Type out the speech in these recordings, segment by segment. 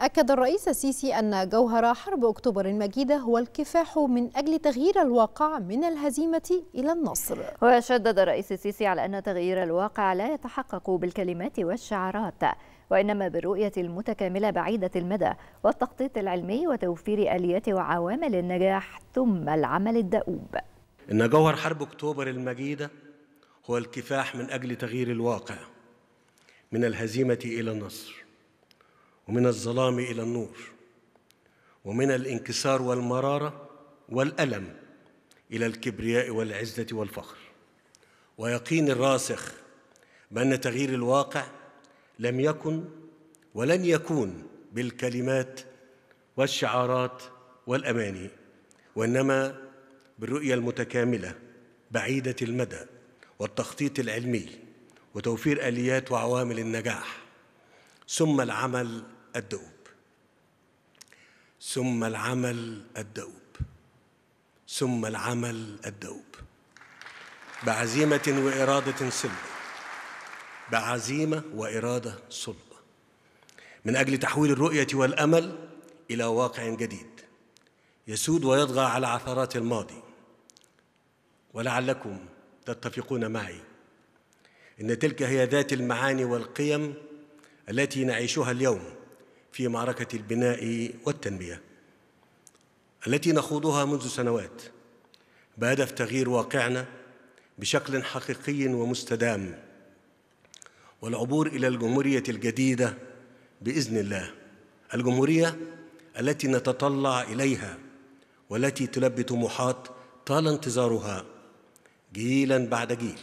أكد الرئيس السيسي أن جوهر حرب أكتوبر المجيدة هو الكفاح من أجل تغيير الواقع من الهزيمة إلى النصر وشدد الرئيس السيسي على أن تغيير الواقع لا يتحقق بالكلمات والشعارات وإنما بالرؤية المتكاملة بعيدة المدى والتخطيط العلمي وتوفير آليات وعوامل النجاح ثم العمل الدؤوب إن جوهر حرب أكتوبر المجيدة هو الكفاح من أجل تغيير الواقع من الهزيمة إلى النصر ومن الظلام إلى النور ومن الانكسار والمرارة والألم إلى الكبرياء والعزة والفخر ويقين الراسخ بأن تغيير الواقع لم يكن ولن يكون بالكلمات والشعارات والأماني وإنما بالرؤية المتكاملة بعيدة المدى والتخطيط العلمي وتوفير آليات وعوامل النجاح ثم العمل الدؤوب ثم العمل الدؤوب ثم العمل الدؤوب بعزيمة وإرادة صلبة بعزيمة وإرادة صلبة من أجل تحويل الرؤية والأمل إلى واقع جديد يسود ويطغى على عثرات الماضي ولعلكم تتفقون معي ان تلك هي ذات المعاني والقيم التي نعيشها اليوم في معركة البناء والتنمية التي نخوضها منذ سنوات بهدف تغيير واقعنا بشكل حقيقي ومستدام والعبور إلى الجمهورية الجديدة بإذن الله الجمهورية التي نتطلع إليها والتي تلبي طموحات طال انتظارها جيلا بعد جيل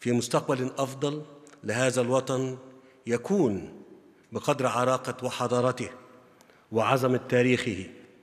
في مستقبل أفضل لهذا الوطن يكون بقدر عراقه وحضارته وعظمه تاريخه